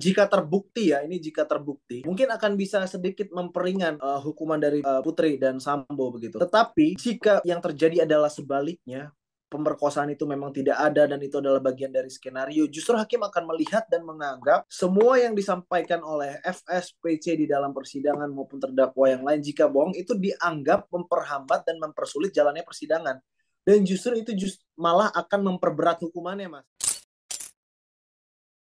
jika terbukti ya ini jika terbukti mungkin akan bisa sedikit memperingan uh, hukuman dari uh, Putri dan Sambo begitu. Tetapi jika yang terjadi adalah sebaliknya pemerkosaan itu memang tidak ada dan itu adalah bagian dari skenario justru hakim akan melihat dan menganggap semua yang disampaikan oleh FS PC di dalam persidangan maupun terdakwa yang lain jika bohong itu dianggap memperhambat dan mempersulit jalannya persidangan dan justru itu just malah akan memperberat hukumannya mas